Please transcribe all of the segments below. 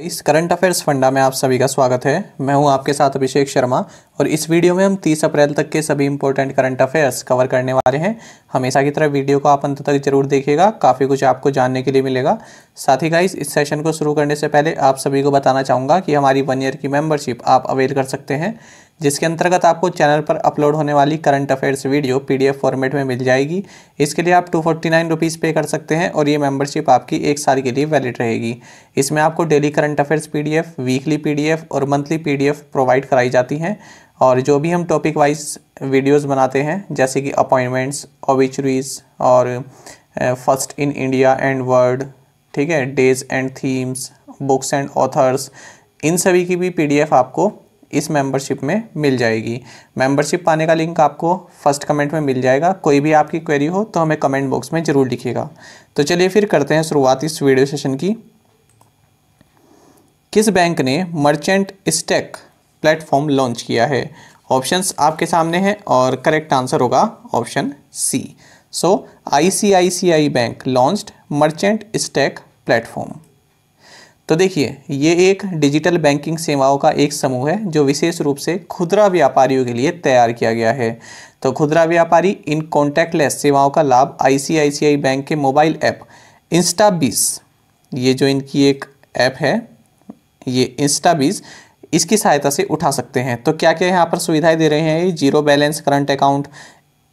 इस current affairs funda में आप सभी का स्वागत है मैं हूं आपके साथ अभिषेक शर्मा और इस वीडियो में हम 30 अप्रैल तक के सभी इंपॉर्टेंट करंट अफेयर्स कवर करने वाले हैं हमेशा की तरह वीडियो को आप अंत तक जरूर देखिएगा काफ़ी कुछ आपको जानने के लिए मिलेगा साथ ही गाइस इस सेशन को शुरू करने से पहले आप सभी को बताना चाहूँगा कि हमारी वन ईयर की मेंबरशिप आप अवेल कर सकते हैं जिसके अंतर्गत आपको चैनल पर अपलोड होने वाली current affairs video PDF format में मिल जाएगी इसके लिए आप टू फोर्टी नाइन रुपीज़ पे कर सकते हैं और ये मेंबरशिप आपकी एक साल के लिए वैलिड रहेगी इसमें आपको daily current affairs PDF weekly PDF और मंथली पीडीएफ प्रोवाइड कराई जाती हैं और जो भी हम टॉपिक वाइज वीडियोज़ बनाते हैं जैसे कि अपॉइंटमेंट्स ओबिचरीज और first in India and world ठीक है days and themes books and authors इन सभी की भी पीडीएफ आपको इस मेंबरशिप में मिल जाएगी मेंबरशिप पाने का लिंक आपको फर्स्ट कमेंट में मिल जाएगा कोई भी आपकी क्वेरी हो तो हमें कमेंट बॉक्स में ज़रूर लिखिएगा तो चलिए फिर करते हैं शुरुआत इस वीडियो सेशन की किस बैंक ने मर्चेंट स्टेक प्लेटफॉर्म लॉन्च किया है ऑप्शंस आपके सामने हैं और करेक्ट आंसर होगा option C so I bank launched merchant stack platform तो देखिए ये एक डिजिटल बैंकिंग सेवाओं का एक समूह है जो विशेष रूप से खुदरा व्यापारियों के लिए तैयार किया गया है तो खुदरा व्यापारी इन कॉन्टैक्टलेस सेवाओं का लाभ आईसीआईसीआई बैंक के मोबाइल ऐप इंस्टा बीस ये जो इनकी एक ऐप है ये इंस्टा बीस इसकी सहायता से उठा सकते हैं तो क्या क्या यहाँ पर सुविधाएं दे रहे हैं zero balance current account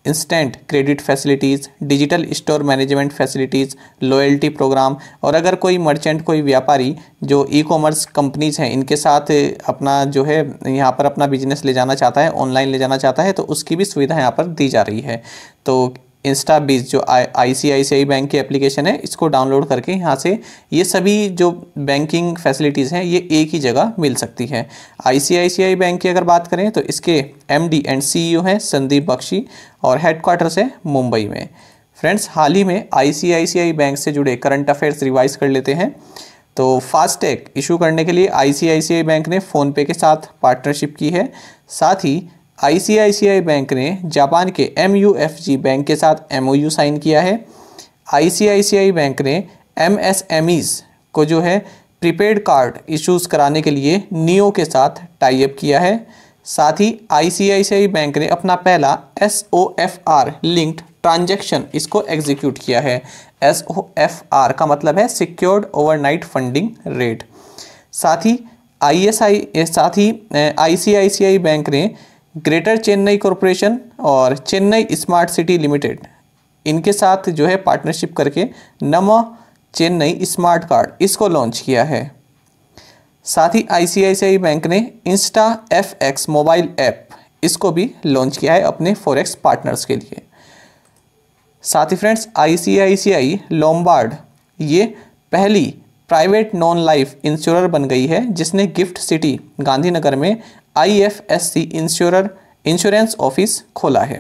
instant credit facilities digital store management facilities loyalty programme और अगर कोई मर्चेंट कोई व्यापारी जो ई कॉमर्स कंपनीज हैं इनके साथ अपना जो है यहाँ पर अपना बिजनेस ले जाना चाहता है ऑनलाइन ले जाना चाहता है तो उसकी भी सुविधा यहाँ पर दी जा रही है तो इंस्टा बीज जो आई आई बैंक की एप्लीकेशन है इसको डाउनलोड करके यहाँ से ये सभी जो बैंकिंग फैसिलिटीज़ हैं ये एक ही जगह मिल सकती है आई बैंक की अगर बात करें तो इसके एम डी एंड सी हैं संदीप बख्शी और हेडक्वार्टर्स है मुंबई में फ्रेंड्स हाल ही में आई बैंक से जुड़े करंट अफेयर्स रिवाइज कर लेते हैं तो फास्टैग इशू करने के लिए आई बैंक ने फ़ोनपे के साथ पार्टनरशिप की है साथ ही आईसीआईसीआई बैंक ने जापान के एमयूएफजी बैंक के साथ एमओयू साइन किया है आईसीआईसीआई बैंक ने एमएसएमईज को जो है प्रीपेड कार्ड इश्यूज़ कराने के लिए नियो के साथ टाइप किया है साथ ही आईसीआईसीआई बैंक ने अपना पहला S O F R linked transaction इसको एग्जीक्यूट किया है एस ओ एफ आर का मतलब है सिक्योर्ड ओवरनाइट फंडिंग रेट साथ ही आई एस आई साथ ही I C I C I bank ने ग्रेटर चेन्नई कॉरपोरेशन और चेन्नई स्मार्ट सिटी लिमिटेड इनके साथ जो है पार्टनरशिप करके नमो चेन्नई स्मार्ट कार्ड इसको लॉन्च किया है साथ ही आईसीआईसीआई बैंक ने insta F X mobile app इसको भी लॉन्च किया है अपने फॉरेक्स पार्टनर्स के लिए साथ ही फ्रेंड्स आईसीआईसीआई लॉम्बार्ड ये पहली प्राइवेट नॉन लाइफ इंश्योरर बन गई है जिसने गिफ्ट सिटी गांधीनगर में आईएफएससी इंश्योरर इंश्योरेंस ऑफिस खोला है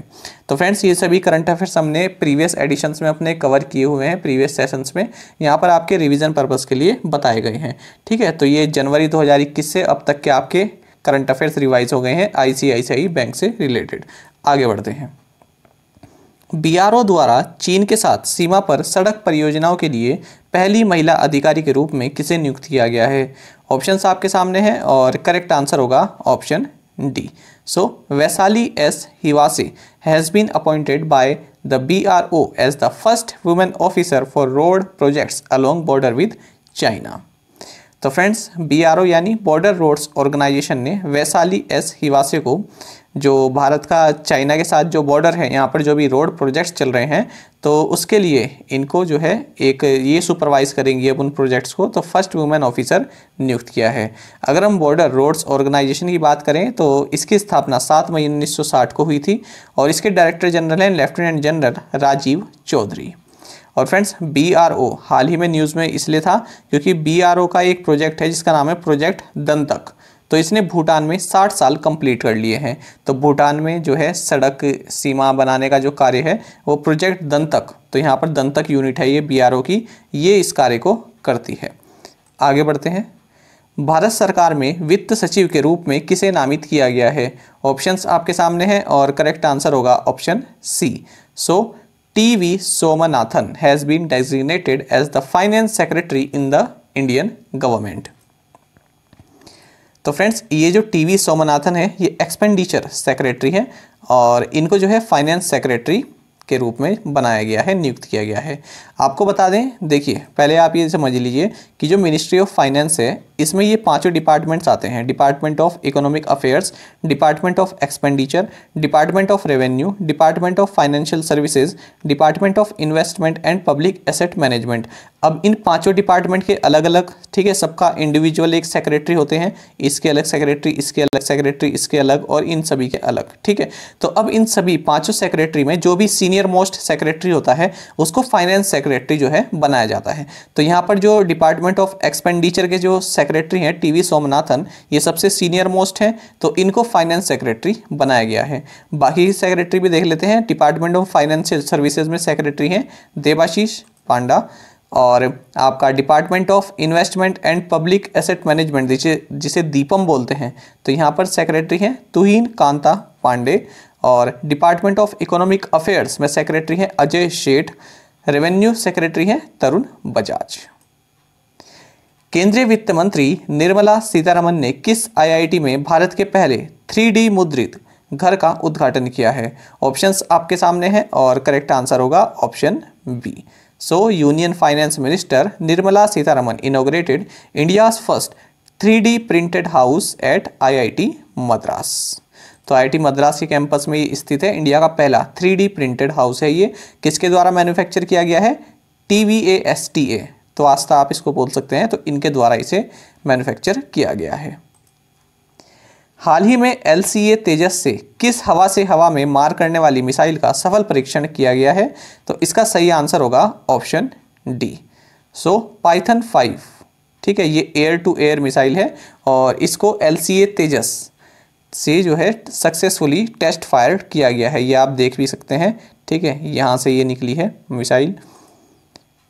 तो फ्रेंड्स ये सभी करंट अफेयर्स हमने प्रीवियस एडिशंस में अपने कवर किए हुए हैं प्रीवियस सेशंस में यहाँ पर आपके रिवीजन पर्पस के लिए बताए गए हैं ठीक है तो ये जनवरी 2021 से अब तक के आपके करंट अफेयर्स रिवाइज हो गए हैं आईसीआईसीआई बैंक से रिलेटेड आगे बढ़ते हैं बीआरओ द्वारा चीन के साथ सीमा पर सड़क परियोजनाओं के लिए पहली महिला अधिकारी के रूप में किसे नियुक्त किया गया है ऑप्शन आपके सामने हैं और करेक्ट आंसर होगा option D so Vaishali S Hivase has been appointed by the B R O as the first women officer for road projects along border with China तो फ्रेंड्स बीआरओ यानी बॉर्डर रोड्स ऑर्गेनाइजेशन ने Vaishali S हिवासे को जो भारत का China के साथ जो border है यहाँ पर जो भी रोड प्रोजेक्ट्स चल रहे हैं तो उसके लिए इनको जो है एक ये सुपरवाइज करेंगे अब उन प्रोजेक्ट्स को तो फर्स्ट वुमेन ऑफिसर नियुक्त किया है अगर हम बॉर्डर रोड्स ऑर्गेनाइजेशन की बात करें तो इसकी स्थापना 7 मई 1960 को हुई थी और इसके डायरेक्टर जनरल हैं लेफ्टिनेंट जनरल राजीव चौधरी और फ्रेंड्स बी हाल ही में न्यूज़ में इसलिए था क्योंकि बी का एक प्रोजेक्ट है जिसका नाम है प्रोजेक्ट दंतक तो इसने भूटान में 60 साल कंप्लीट कर लिए हैं तो भूटान में जो है सड़क सीमा बनाने का जो कार्य है वो प्रोजेक्ट दंतक तो यहाँ पर दंतक यूनिट है ये बी की ये इस कार्य को करती है आगे बढ़ते हैं भारत सरकार में वित्त सचिव के रूप में किसे नामित किया गया है ऑप्शंस आपके सामने हैं और करेक्ट आंसर होगा option C so so, T V Somanathan has been designated as the finance secretary in the Indian government तो फ्रेंड्स ये जो टी वी सोमनाथन है ये एक्सपेंडिचर सेक्रेटरी है और इनको जो है फाइनेंस सेक्रेटरी के रूप में बनाया गया है नियुक्त किया गया है आपको बता दें देखिए पहले आप ये समझ लीजिए कि जो मिनिस्ट्री ऑफ फाइनेंस है इसमें ये पांचों डिपार्टमेंट्स आते हैं department of economic affairs department of expenditure department of revenue department of financial services department of investment and public asset management अब इन पांचों डिपार्टमेंट के अलग अलग ठीक है सबका इंडिविजुअल एक सेक्रेटरी होते हैं इसके अलग सेक्रेटरी इसके अलग सेक्रेटरी इसके अलग और इन सभी के अलग ठीक है तो अब इन सभी पाँचों सेक्रेटरी में जो भी सीनियर सीनियर मोस्ट सेक्रेटरी होता है उसको फाइनेंस सेक्रेटरी जो है बनाया जाता है तो यहाँ पर जो डिपार्टमेंट ऑफ एक्सपेंडिचर के जो सेक्रेटरी हैं वी सोमनाथन ये सबसे सीनियर मोस्ट हैं तो इनको फाइनेंस सेक्रेटरी बनाया गया है बाकी सेक्रेटरी भी देख लेते हैं डिपार्टमेंट ऑफ फाइनेंशियल सर्विसेज में सेक्रेटरी हैं देवाशीष पांडा और आपका department of investment and public asset management जिसे जिसे दीपम बोलते हैं तो यहाँ पर सेक्रेटरी हैं तुहीन कांता पांडे और डिपार्टमेंट ऑफ इकोनॉमिक अफेयर्स में सेक्रेटरी हैं अजय शेठ रेवेन्यू सेक्रेटरी हैं तरुण बजाज केंद्रीय वित्त मंत्री निर्मला सीतारमन ने किस आईआईटी में भारत के पहले थ्री मुद्रित घर का उद्घाटन किया है ऑप्शंस आपके सामने हैं और करेक्ट आंसर होगा option B so union finance minister Nirmala Sitharaman inaugurated India's first three printed house at IIT Madras तो आईटी मद्रास के कैंपस में ये स्थित है इंडिया का पहला थ्री प्रिंटेड हाउस है ये किसके द्वारा मैन्युफैक्चर किया गया है T V A S T A तो आस्था आप इसको बोल सकते हैं तो इनके द्वारा इसे मैन्युफैक्चर किया गया है हाल ही में एल तेजस से किस हवा से हवा में मार करने वाली मिसाइल का सफल परीक्षण किया गया है तो इसका सही आंसर होगा option D so Python five ठीक है ये एयर टू एयर मिसाइल है और इसको एल तेजस से जो है सक्सेसफुली टेस्ट फायर किया गया है ये आप देख भी सकते हैं ठीक है यहाँ से ये निकली है मिसाइल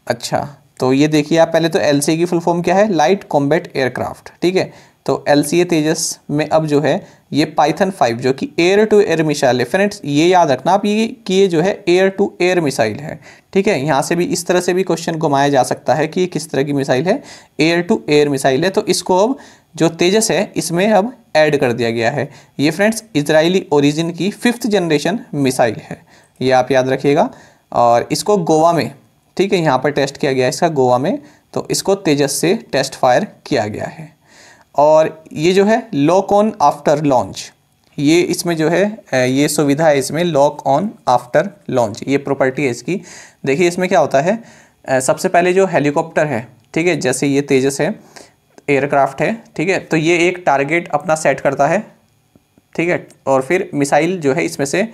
अच्छा तो ये देखिए आप पहले तो एल की फुल फॉर्म क्या है लाइट कॉम्बैट एयरक्राफ्ट ठीक है तो एल तेजस में अब जो है ये पाइथन फाइव जो कि एयर टू एयर मिसाइल है फ्रेंड्स ये याद रखना आप ये कि ये जो है एयर टू एयर मिसाइल है ठीक है यहाँ से भी इस तरह से भी क्वेश्चन घुमाया जा सकता है कि ये किस तरह की मिसाइल है एयर टू एयर मिसाइल है तो इसको अब जो तेजस है इसमें अब ऐड कर दिया गया है ये फ्रेंड्स इसराइली ओरिजिन की फिफ्थ जनरेशन मिसाइल है ये आप याद रखिएगा और इसको गोवा में ठीक है यहाँ पर टेस्ट किया गया है इसका गोवा में तो इसको तेजस से टेस्ट फायर किया गया है और ये जो है लॉक ऑन आफ्टर लॉन्च ये इसमें जो है ये सुविधा है इसमें लॉक ऑन आफ्टर लॉन्च ये प्रॉपर्टी है इसकी देखिए इसमें क्या होता है सबसे पहले जो हेलीकॉप्टर है ठीक है जैसे ये तेजस है एयरक्राफ्ट है ठीक है तो ये एक टारगेट अपना सेट करता है ठीक है और फिर मिसाइल जो है इसमें से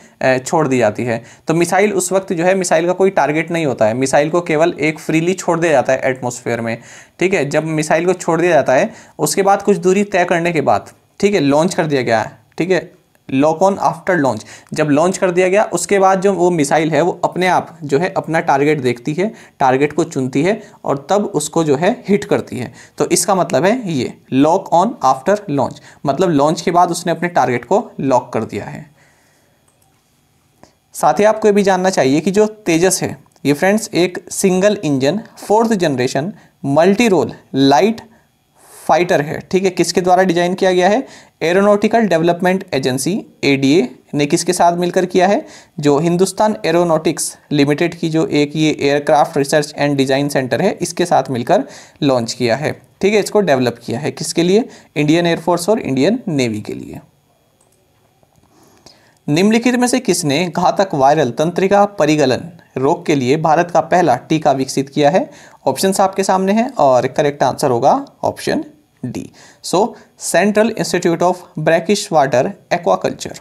छोड़ दी जाती है तो मिसाइल उस वक्त जो है मिसाइल का कोई टारगेट नहीं होता है मिसाइल को केवल एक फ्रीली छोड़ दिया जाता है एटमोसफेयर में ठीक है जब मिसाइल को छोड़ दिया जाता है उसके बाद कुछ दूरी तय करने के बाद ठीक है लॉन्च कर दिया गया है ठीक है लॉक ऑन आफ्टर लॉन्च जब लॉन्च कर दिया गया उसके बाद जो वो मिसाइल है वो अपने आप जो है अपना टारगेट देखती है टारगेट को चुनती है और तब उसको जो है हिट करती है तो इसका मतलब है ये लॉक ऑन आफ्टर लॉन्च मतलब लॉन्च के बाद उसने अपने टारगेट को लॉक कर दिया है साथ ही आपको ये भी जानना चाहिए कि जो तेजस है ये फ्रेंड्स एक single engine fourth generation multi role light fighter है ठीक है किसके द्वारा डिजाइन किया गया है एरोनॉटिकल डेवलपमेंट एजेंसी एडीए ने किसके साथ मिलकर किया है जो हिंदुस्तान एरोनॉटिक्स लिमिटेड की जो एक ये aircraft research and design centre है इसके साथ मिलकर लॉन्च किया है ठीक है इसको डेवलप किया है किसके लिए इंडियन एयरफोर्स और इंडियन नेवी के लिए निम्नलिखित में से किसने घातक वायरल तंत्रिका परिगलन रोग के लिए भारत का पहला टीका विकसित किया है ऑप्शन आपके सामने हैं और करेक्ट आंसर होगा option D so central institute of brackish water aquaculture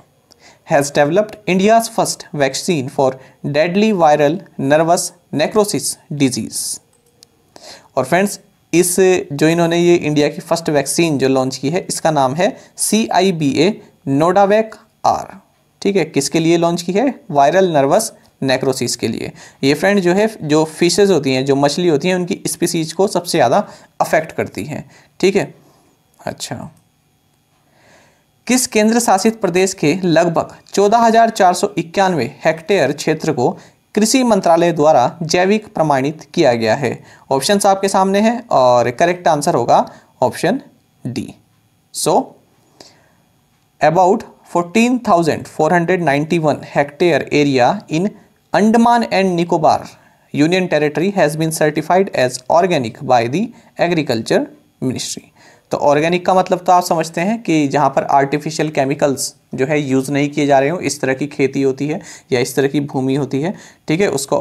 has developed India's first vaccine for deadly viral nervous necrosis disease और फ्रेंड्स इस जो इन्होंने ये इंडिया की फर्स्ट वैक्सीन जो लॉन्च की है इसका नाम है सी आई बी ए नोडावैक आर ठीक है किसके लिए लॉन्च की है वायरल नर्वस नेक्रोसिस के लिए ये फ्रेंड जो है जो फिशेज़ होती हैं जो मछली होती हैं उनकी स्पीसीज को सबसे ज़्यादा अफेक्ट करती हैं ठीक है अच्छा किस केंद्र शासित प्रदेश के लगभग चौदह हेक्टेयर क्षेत्र को कृषि मंत्रालय द्वारा जैविक प्रमाणित किया गया है ऑप्शंस आपके सामने हैं और करेक्ट आंसर होगा option D so about 14,491 hectare area in Andaman and Nicobar union territory has been certified as organic by the agriculture ministry तो ऑर्गेनिक का मतलब तो आप समझते हैं कि जहाँ पर आर्टिफिशियल केमिकल्स जो है यूज़ नहीं किए जा रहे हों इस तरह की खेती होती है या इस तरह की भूमि होती है ठीक है उसको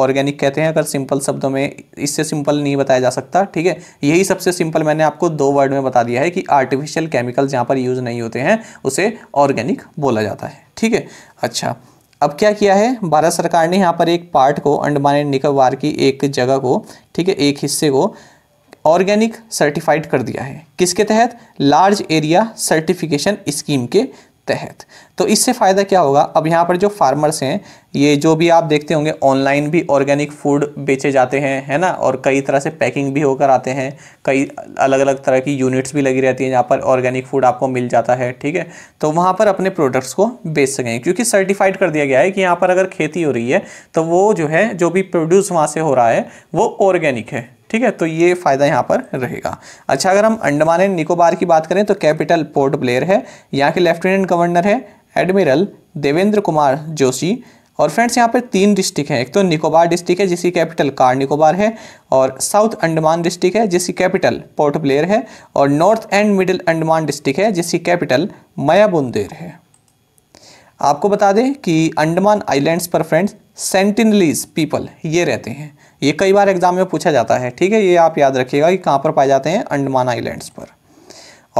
ऑर्गेनिक कहते हैं अगर सिंपल शब्दों में इससे सिंपल नहीं बताया जा सकता ठीक है यही सबसे सिंपल मैंने आपको दो वर्ड में बता दिया है कि आर्टिफिशियल केमिकल्स जहाँ पर यूज़ नहीं होते हैं उसे ऑर्गेनिक बोला जाता है ठीक है अच्छा अब क्या किया है भारत सरकार ने यहाँ पर एक पार्ट को अंडमान एंड निकोबार की एक जगह को ठीक है एक हिस्से को ऑर्गेनिक सर्टिफाइड कर दिया है किसके तहत लार्ज एरिया सर्टिफिकेशन स्कीम के तहत तो इससे फ़ायदा क्या होगा अब यहाँ पर जो फार्मर्स हैं ये जो भी आप देखते होंगे ऑनलाइन भी ऑर्गेनिक फूड बेचे जाते हैं है ना और कई तरह से पैकिंग भी होकर आते हैं कई अलग अलग तरह की यूनिट्स भी लगी रहती हैं जहाँ पर ऑर्गेनिक फूड आपको मिल जाता है ठीक है तो वहाँ पर अपने प्रोडक्ट्स को बेच सकेंगे क्योंकि सर्टिफाइड कर दिया गया है कि यहाँ पर अगर खेती हो रही है तो वो जो है जो भी प्रोड्यूस वहाँ से हो रहा है वो ऑर्गेनिक है ठीक है तो ये फ़ायदा यहाँ पर रहेगा अच्छा अगर हम अंडमान एंड निकोबार की बात करें तो कैपिटल पोर्ट ब्लेयर है यहाँ के लेफ्टिनेंट गवर्नर है एडमिरल देवेंद्र कुमार जोशी और फ्रेंड्स यहाँ पर तीन डिस्ट्रिक्ट हैं एक तो निकोबार डिस्ट्रिक्ट है जिसकी कैपिटल कार निकोबार है और साउथ अंडमान डिस्ट्रिक्ट है जिसकी कैपिटल पोर्ट ब्लेयर है और north and middle Andaman district है जिसकी कैपिटल मयाबुंदेर है आपको बता दें कि अंडमान आइलैंड्स पर फ्रेंड्स सेंटिनलीज पीपल ये रहते हैं ये कई बार एग्जाम में पूछा जाता है ठीक है ये आप याद रखिएगा कि कहाँ पर पाए जाते हैं अंडमान आइलैंड्स पर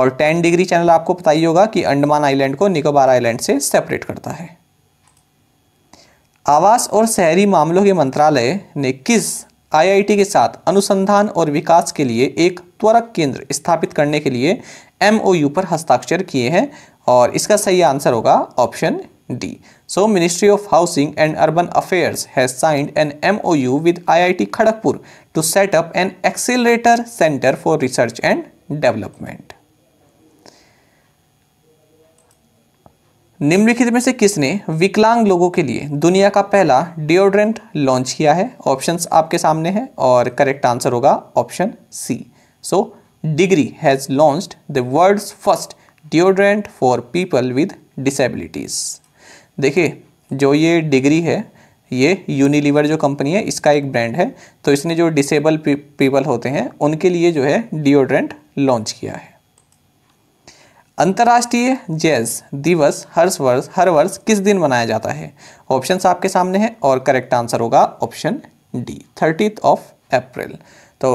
और 10 डिग्री चैनल आपको पता ही होगा कि अंडमान आइलैंड को निकोबार आइलैंड से सेपरेट करता है आवास और शहरी मामलों के मंत्रालय ने किस आईआईटी के साथ अनुसंधान और विकास के लिए एक त्वरक केंद्र स्थापित करने के लिए एम पर हस्ताक्षर किए हैं और इसका सही आंसर होगा option D so ministry of housing and urban affairs has signed an U with T Kharagpur to set up an accelerator centre for research and development निम्नलिखित में से किसने विकलांग लोगों के लिए दुनिया का पहला डिओड्रेंट लॉन्च किया है ऑप्शंस आपके सामने हैं और करेक्ट आंसर होगा option C so Degree has launched the world first deodorant for people with disabilities देखिए जो ये डिग्री है ये यूनिलीवर जो कंपनी है इसका एक ब्रांड है तो इसने जो डिसेबल पीपल होते हैं उनके लिए जो है डिओड्रेंट लॉन्च किया है अंतर्राष्ट्रीय जैज दिवस हर वर्ष हर वर्ष किस दिन मनाया जाता है ऑप्शंस आपके सामने हैं और करेक्ट आंसर होगा option D thirtieth of April तो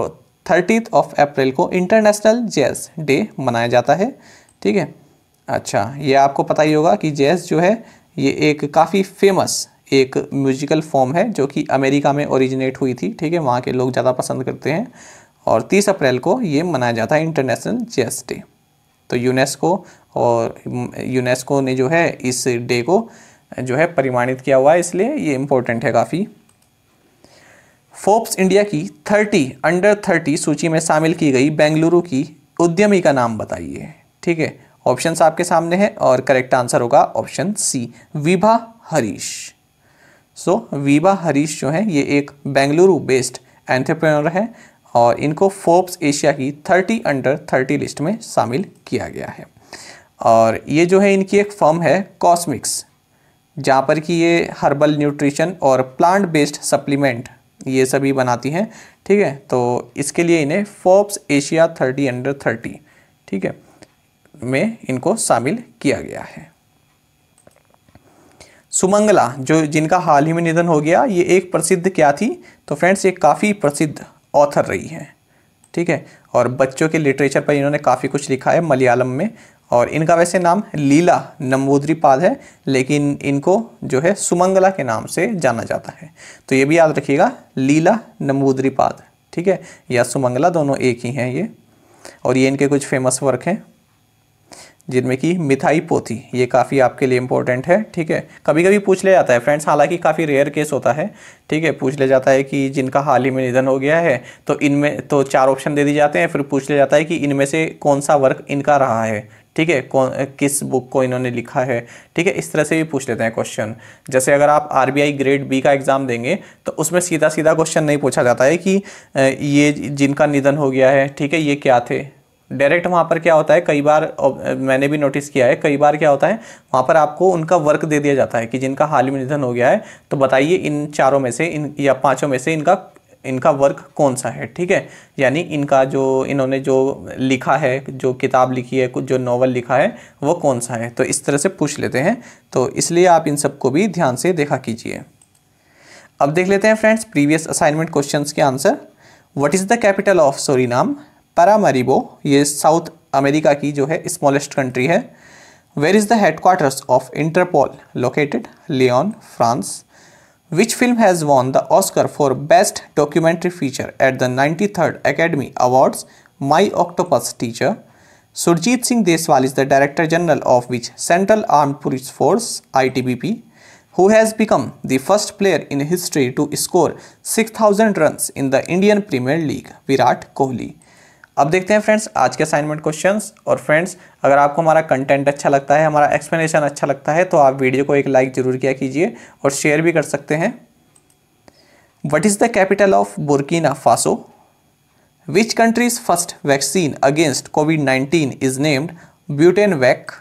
थर्टीथ ऑफ अप्रैल को इंटरनेशनल जैज़ डे मनाया जाता है ठीक है अच्छा ये आपको पता ही होगा कि जैज़ जो है ये एक काफ़ी फेमस एक म्यूजिकल फॉर्म है जो कि अमेरिका में ओरिजिनेट हुई थी ठीक है वहाँ के लोग ज़्यादा पसंद करते हैं और तीस अप्रैल को ये मनाया जाता है इंटरनेशनल जैज़ डे तो यूनेस्को और यूनेस्को ने जो है इस डे को जो है परिमाणित किया हुआ है इसलिए ये इम्पोर्टेंट है काफ़ी फोर्ब्स इंडिया की 30 अंडर 30 सूची में शामिल की गई बेंगलुरु की उद्यमी का नाम बताइए ठीक है ऑप्शंस आपके सामने हैं और करेक्ट आंसर होगा option C Vibha Harish so so, Vibha Harish जो है ये एक बेंगलुरु बेस्ड एंटरप्रेन्योर है और इनको फोर्ब्स एशिया की 30 अंडर 30 लिस्ट में शामिल किया गया है और ये जो है इनकी एक फर्म है कॉस्मिक्स जहाँ पर कि ये हर्बल न्यूट्रिशन और प्लांट बेस्ड सप्लीमेंट ये सभी बनाती हैं ठीक है तो इसके लिए इन्हें Forbes Asia thirty under thirty ठीक है में इनको शामिल किया गया है सुमंगला जो जिनका हाल ही में निधन हो गया ये एक प्रसिद्ध क्या थी तो फ्रेंड्स ये काफ़ी प्रसिद्ध ऑथर रही है ठीक है और बच्चों के लिटरेचर पर इन्होंने काफ़ी कुछ लिखा है मलयालम में और इनका वैसे नाम लीला नम्बोद्री पाद है लेकिन इनको जो है सुमंगला के नाम से जाना जाता है तो ये भी याद रखिएगा लीला नम्बोद्री पाद ठीक है या सुमंगला दोनों एक ही हैं ये और ये इनके कुछ फेमस वर्क हैं जिनमें कि मिथाई पोथी ये काफ़ी आपके लिए इंपॉर्टेंट है ठीक है कभी कभी पूछ लिया जाता है फ्रेंड्स हालांकि काफ़ी रेयर केस होता है ठीक है पूछ लिया जाता है कि जिनका हाल ही में निधन हो गया है तो इनमें तो चार ऑप्शन दे दिए जाते हैं फिर पूछ लिया जाता है कि इनमें से कौन सा वर्क इनका रहा है ठीक है कौन किस बुक को इन्होंने लिखा है ठीक है इस तरह से भी पूछ लेते हैं क्वेश्चन जैसे अगर आप आरबीआई ग्रेड बी का एग्ज़ाम देंगे तो उसमें सीधा सीधा क्वेश्चन नहीं पूछा जाता है कि ये जिनका निधन हो गया है ठीक है ये क्या थे डायरेक्ट वहाँ पर क्या होता है कई बार मैंने भी नोटिस किया है कई बार क्या होता है वहाँ पर आपको उनका वर्क दे दिया जाता है कि जिनका हाल में निधन हो गया है तो बताइए इन चारों में से इन या पाँचों में से इनका इनका वर्क कौन सा है ठीक है यानी इनका जो इन्होंने जो लिखा है जो किताब लिखी है कुछ जो नॉवल लिखा है वो कौन सा है तो इस तरह से पूछ लेते हैं तो इसलिए आप इन सबको भी ध्यान से देखा कीजिए अब देख लेते हैं फ्रेंड्स प्रीवियस असाइनमेंट क्वेश्चन के answer what is the capital of Suriname Paramaribo ये साउथ अमेरिका की जो है स्मॉलेस्ट कंट्री है where is the headquarters of Interpol located Lyon France Which film has won the Oscar for Best Documentary Feature at the 93rd Academy Awards? My Octopus Teacher. Surjit Singh Deswal is the Director General of which Central Armed Police Force ITBP who has become the first player in history to score 6000 runs in the Indian Premier League Virat Kohli. अब देखते हैं friends आज के assignment questions और friends अगर आपको हमारा content अच्छा लगता है हमारा एक्सप्लेनेशन अच्छा लगता है तो आप वीडियो को एक लाइक ज़रूर किया कीजिए और शेयर भी कर सकते हैं what is the capital of Burkina Faso which country's first vaccine against COVID nineteen is named ButanVac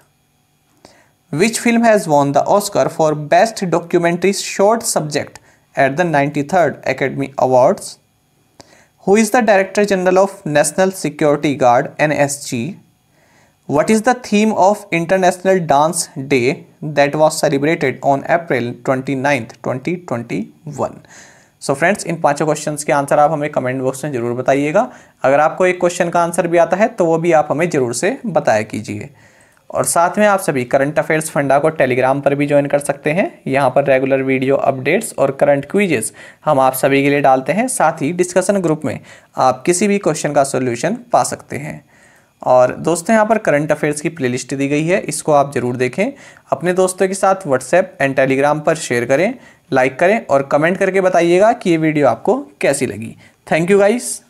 which film has won the Oscar for best documentary short subject at the ninety third academy awards Who is the Director General of National Security Guard NSG? What is the theme of International Dance Day that was celebrated on April 29th, 2021? So so friends इन पांचों questions के answer आप हमें comment box में जरूर बताइएगा अगर आपको एक क्वेश्चन का आंसर भी आता है तो वो भी आप हमें जरूर से बताया कीजिए और साथ में आप सभी करंट अफेयर्स फंडा को टेलीग्राम पर भी ज्वाइन कर सकते हैं यहाँ पर रेगुलर वीडियो अपडेट्स और करंट क्विजेस हम आप सभी के लिए डालते हैं साथ ही डिस्कशन ग्रुप में आप किसी भी क्वेश्चन का सोल्यूशन पा सकते हैं और दोस्तों यहाँ पर करंट अफेयर्स की प्लेलिस्ट दी गई है इसको आप ज़रूर देखें अपने दोस्तों के साथ व्हाट्सएप एंड टेलीग्राम पर शेयर करें लाइक करें और कमेंट करके बताइएगा कि ये वीडियो आपको कैसी लगी थैंक यू गाइस